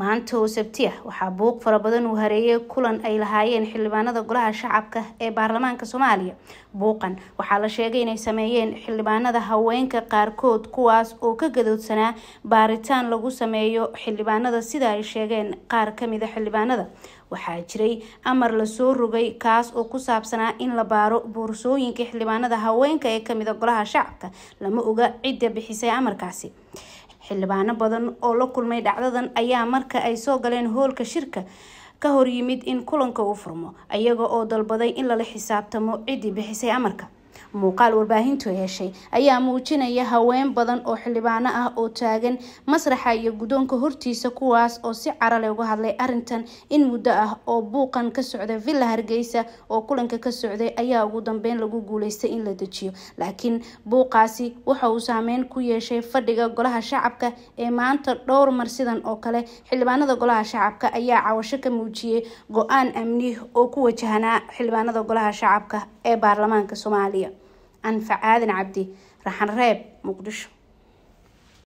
maanta oo sabti ah waxaa buuq fara badan uu hareeyay kulan ay lahaayeen xildhibaanada golaha shacabka ee baarlamaanka soomaaliya buuqan waxaa la sheegay inay sameeyeen xildhibaanada haweenka qaarkood kuwaas oo ka gadoodsanaa baaritaan lagu sameeyo xildhibaanada sida ay sheegeen qaar a xildhibaanada waxaa jiray amar lasoo rogay kaas oo ku saabsanaa in la baaro boorsooyinka xildhibaanada haweenka ee a golaha shacabka lama oga cidda bixisay amarkaasi xildhibaano badan oo la kulmay dhacdadan ayaa marka ay soo galeen hoolka shirka ka horyimid in kulanka uu furmo iyaga oo dalbaday in lala xisaabtamo ciddii bixisay amarka muuqaal warbaahintu heshay ayaa muujinaya haween badan oo xildhibaano ah oo taagan masraxa iyo guddoonka hortiisa kuwaas oo si carale uga hadlay arintan in muddo ah oo buuqan ka socda villa hargeysa oo kulanka ka socday ayaa ugu dambeyn lagu guuleystay in la dejiyo laakiin buuqaasi waxa uu saameyn ku yeeshay fadhiga golaha shacabka ee maanta dhowr mar sidan oo kale xildhibaanada golaha shacabka ayaa cawasho ka muujiyay go-aan amni oo ku wajahnaa xildhibaanada golaha shacabka ee baarlamaanka soomaaliya anfac aadan cabdi raxan reeb muqdisho